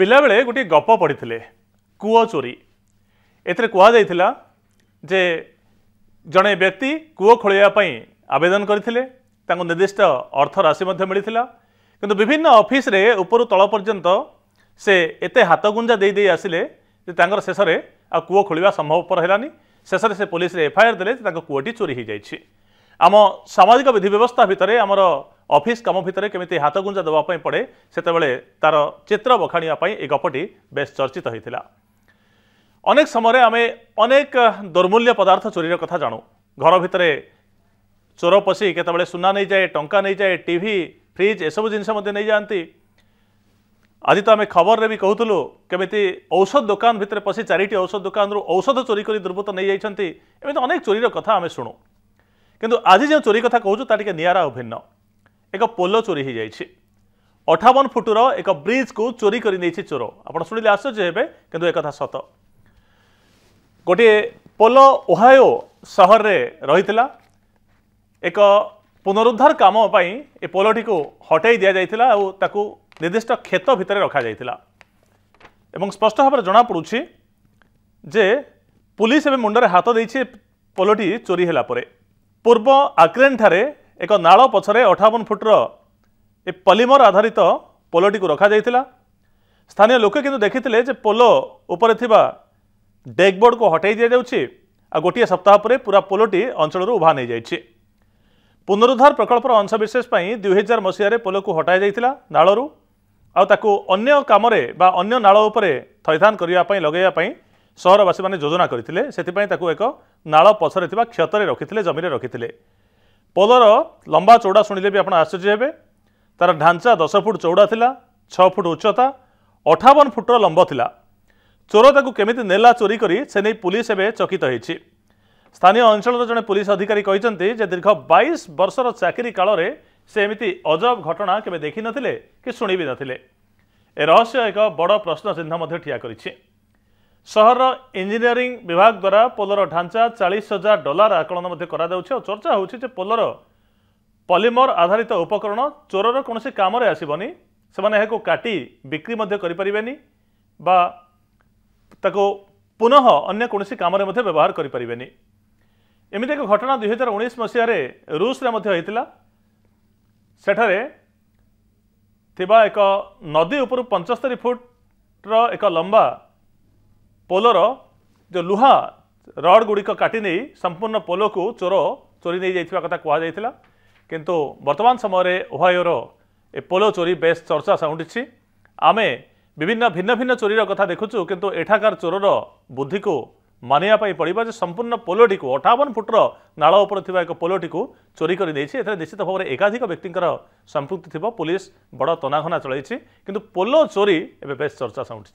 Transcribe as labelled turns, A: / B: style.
A: ପିଲାବେଳେ ଗୋଟିଏ ଗପ ପଢ଼ିଥିଲେ କୂଅ ଚୋରି ଏଥିରେ କୁହାଯାଇଥିଲା ଯେ ଜଣେ ବ୍ୟକ୍ତି କୂଅ ଖୋଳିବା ପାଇଁ ଆବେଦନ କରିଥିଲେ ତାଙ୍କୁ ନିର୍ଦ୍ଦିଷ୍ଟ ଅର୍ଥ ରାଶି ମଧ୍ୟ ମିଳିଥିଲା କିନ୍ତୁ ବିଭିନ୍ନ ଅଫିସରେ ଉପରୁ ତଳ ପର୍ଯ୍ୟନ୍ତ ସେ ଏତେ ହାତ ଗୁଞ୍ଜା ଦେଇ ଦେଇ ଆସିଲେ ଯେ ତାଙ୍କର ଶେଷରେ ଆଉ କୂଅ ଖୋଳିବା ସମ୍ଭବପର ହେଲାନି ଶେଷରେ ସେ ପୋଲିସରେ ଏଫ୍ଆଇଆର୍ ଦେଲେ ଯେ ତାଙ୍କ କୂଅଟି ଚୋରି ହୋଇଯାଇଛି ଆମ ସାମାଜିକ ବିଧି ବ୍ୟବସ୍ଥା ଭିତରେ ଆମର ଅଫିସ୍ କାମ ଭିତରେ କେମିତି ହାତଗୁଞ୍ଜା ଦେବା ପାଇଁ ପଡ଼େ ସେତେବେଳେ ତା'ର ଚିତ୍ର ବଖାଣିବା ପାଇଁ ଏହି ଗପଟି ବେଶ୍ ଚର୍ଚ୍ଚିତ ହୋଇଥିଲା ଅନେକ ସମୟରେ ଆମେ ଅନେକ ଦୁର୍ମୂଲ୍ୟ ପଦାର୍ଥ ଚୋରିର କଥା ଜାଣୁ ଘର ଭିତରେ ଚୋର ପଶି କେତେବେଳେ ସୁନା ନେଇଯାଏ ଟଙ୍କା ନେଇଯାଏ ଟିଭି ଫ୍ରିଜ୍ ଏସବୁ ଜିନିଷ ମଧ୍ୟ ନେଇଯାଆନ୍ତି ଆଜି ତ ଆମେ ଖବରରେ ବି କହୁଥିଲୁ କେମିତି ଔଷଧ ଦୋକାନ ଭିତରେ ପଶି ଚାରିଟି ଔଷଧ ଦୋକାନରୁ ଔଷଧ ଚୋରି କରି ଦୁର୍ବୃତ୍ତ ନେଇଯାଇଛନ୍ତି ଏମିତି ଅନେକ ଚୋରିର କଥା ଆମେ ଶୁଣୁ କିନ୍ତୁ ଆଜି ଯେଉଁ ଚୋରି କଥା କହୁଛୁ ତା ଟିକେ ନିଆରା ଭିନ୍ନ ଏକ ପୋଲ ଚୋରି ହୋଇଯାଇଛି ଅଠାବନ ଫୁଟର ଏକ ବ୍ରିଜ୍କୁ ଚୋରି କରିନେଇଛି ଚୋର ଆପଣ ଶୁଣିଲେ ଆଶ୍ଚର୍ଯ୍ୟ ହେବେ କିନ୍ତୁ ଏକଥା ସତ ଗୋଟିଏ ପୋଲ ଓହାୟୋ ସହରରେ ରହିଥିଲା ଏକ ପୁନରୁଦ୍ଧାର କାମ ପାଇଁ ଏ ପୋଲଟିକୁ ହଟାଇ ଦିଆଯାଇଥିଲା ଆଉ ତାକୁ ନିର୍ଦ୍ଦିଷ୍ଟ କ୍ଷେତ ଭିତରେ ରଖାଯାଇଥିଲା ଏବଂ ସ୍ପଷ୍ଟ ଭାବରେ ଜଣାପଡ଼ୁଛି ଯେ ପୋଲିସ ଏବେ ମୁଣ୍ଡରେ ହାତ ଦେଇଛି ପୋଲଟି ଚୋରି ହେଲା ପରେ ପୂର୍ବ ଆକ୍ରେନ୍ଠାରେ ଏକ ନାଳ ପଛରେ ଅଠାବନ ଫୁଟ୍ର ଏ ପଲିମର ଆଧାରିତ ପୋଲଟିକୁ ରଖାଯାଇଥିଲା ସ୍ଥାନୀୟ ଲୋକେ କିନ୍ତୁ ଦେଖିଥିଲେ ଯେ ପୋଲ ଉପରେ ଥିବା ଡେକ୍ବୋର୍ଡ଼କୁ ହଟାଇ ଦିଆଯାଉଛି ଆଉ ଗୋଟିଏ ସପ୍ତାହ ପରେ ପୁରା ପୋଲଟି ଅଞ୍ଚଳରୁ ଉଭା ନେଇଯାଇଛି ପୁନରୁଦ୍ଧାର ପ୍ରକଳ୍ପର ଅଂଶବିଶେଷ ପାଇଁ ଦୁଇହଜାର ମସିହାରେ ପୋଲକୁ ହଟାଯାଇଥିଲା ନାଳରୁ ଆଉ ତାକୁ ଅନ୍ୟ କାମରେ ବା ଅନ୍ୟ ନାଳ ଉପରେ ଥଇଥାନ କରିବା ପାଇଁ ଲଗାଇବା ପାଇଁ ସହରବାସୀମାନେ ଯୋଜନା କରିଥିଲେ ସେଥିପାଇଁ ତାକୁ ଏକ ନାଳ ପଛରେ ଥିବା କ୍ଷତରେ ରଖିଥିଲେ ଜମିରେ ରଖିଥିଲେ ପୋଲର ଲମ୍ବା ଚଉଡ଼ା ଶୁଣିଲେ ବି ଆପଣ ଆଶ୍ଚର୍ଯ୍ୟ ହେବେ ତା'ର ଢାଞ୍ଚା ଦଶ ଫୁଟ ଚଉଡ଼ା ଥିଲା ଛଅ ଫୁଟ ଉଚ୍ଚତା ଅଠାବନ ଫୁଟର ଲମ୍ବ ଥିଲା ଚୋର ତାକୁ କେମିତି ନେଲା ଚୋରି କରି ସେ ନେଇ ପୁଲିସ୍ ଏବେ ଚକିତ ହୋଇଛି ସ୍ଥାନୀୟ ଅଞ୍ଚଳର ଜଣେ ପୁଲିସ୍ ଅଧିକାରୀ କହିଛନ୍ତି ଯେ ଦୀର୍ଘ ବାଇଶ ବର୍ଷର ଚାକିରି କାଳରେ ସେ ଏମିତି ଅଜବ ଘଟଣା କେବେ ଦେଖିନଥିଲେ କି ଶୁଣିବି ନଥିଲେ ଏ ରହସ୍ୟ ଏକ ବଡ଼ ପ୍ରଶ୍ନ ପ୍ରଶ୍ନଚିହ୍ନ ମଧ୍ୟ ଠିଆ କରିଛି ସହର ଇଞ୍ଜିନିୟରିଂ ବିଭାଗ ଦ୍ୱାରା ପୋଲର ଢାଞ୍ଚା ଚାଳିଶ ହଜାର ଡଲାର ଆକଳନ ମଧ୍ୟ କରାଯାଉଛି ଆଉ ଚର୍ଚ୍ଚା ହେଉଛି ଯେ ପୋଲର ପଲିମର ଆଧାରିତ ଉପକରଣ ଚୋରର କୌଣସି କାମରେ ଆସିବନି ସେମାନେ ଏହାକୁ କାଟି ବିକ୍ରି ମଧ୍ୟ କରିପାରିବେନି ବା ତାକୁ ପୁନଃ ଅନ୍ୟ କୌଣସି କାମରେ ମଧ୍ୟ ବ୍ୟବହାର କରିପାରିବେନି ଏମିତି ଏକ ଘଟଣା ଦୁଇହଜାର ଉଣେଇଶ ମସିହାରେ ରୁଷରେ ମଧ୍ୟ ହୋଇଥିଲା ସେଠାରେ ଥିବା ଏକ ନଦୀ ଉପରୁ ପଞ୍ଚସ୍ତରୀ ଫୁଟର ଏକ ଲମ୍ବା ପୋଲର ଯେଉଁ ଲୁହା ଗୁଡ଼ିକ କାଟି ନେଇ ସମ୍ପୂର୍ଣ୍ଣ ପୋଲକୁ ଚୋର ଚୋରି ନେଇଯାଇଥିବା କଥା କୁହାଯାଇଥିଲା କିନ୍ତୁ ବର୍ତ୍ତମାନ ସମୟରେ ଉଭୟର ଏ ପୋଲ ଚୋରି ବେଶ୍ ଚର୍ଚ୍ଚା ସାଉଁଟିଛି ଆମେ ବିଭିନ୍ନ ଭିନ୍ନ ଭିନ୍ନ ଚୋରିର କଥା ଦେଖୁଛୁ କିନ୍ତୁ ଏଠାକାର ଚୋରର ବୁଦ୍ଧିକୁ ମାନିବା ପାଇଁ ପଡ଼ିବ ଯେ ସମ୍ପୂର୍ଣ୍ଣ ପୋଲଟିକୁ ଅଠାବନ ଫୁଟ୍ର ନାଳ ଉପରେ ଥିବା ଏକ ପୋଲଟିକୁ ଚୋରି କରିଦେଇଛି ଏଥିରେ ନିଶ୍ଚିତ ଭାବରେ ଏକାଧିକ ବ୍ୟକ୍ତିଙ୍କର ସମ୍ପୃକ୍ତି ଥିବ ପୋଲିସ ବଡ଼ ତନାଘନା ଚଳାଇଛି କିନ୍ତୁ ପୋଲ ଚୋରି ଏବେ ବେଶ୍ ଚର୍ଚ୍ଚା ସାଉଁଟିଛି